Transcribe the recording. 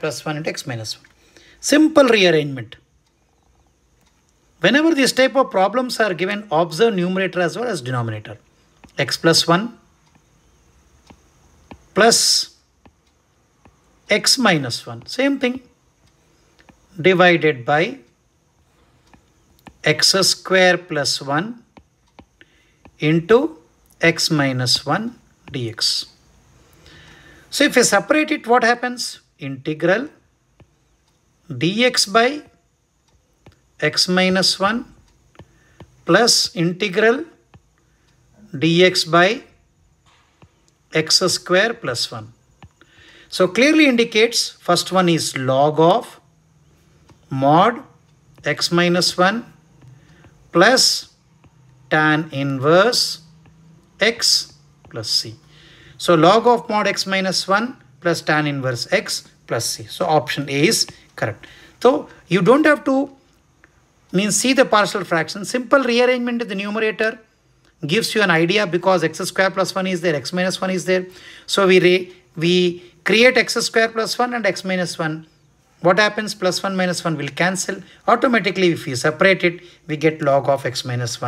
plus 1 and x minus 1. Simple rearrangement. Whenever these type of problems are given, observe numerator as well as denominator. x plus 1 plus x minus 1. Same thing. Divided by x square plus 1 into x minus 1 dx. So if we separate it, what happens? integral dx by x minus 1 plus integral dx by x square plus 1. So clearly indicates first one is log of mod x minus 1 plus tan inverse x plus c. So log of mod x minus 1 plus tan inverse x plus C. So option A is correct. So you don't have to means see the partial fraction. Simple rearrangement in the numerator gives you an idea because x square plus 1 is there, x minus 1 is there. So we, re, we create x square plus 1 and x minus 1. What happens? Plus 1 minus 1 will cancel. Automatically if we separate it, we get log of x minus 1.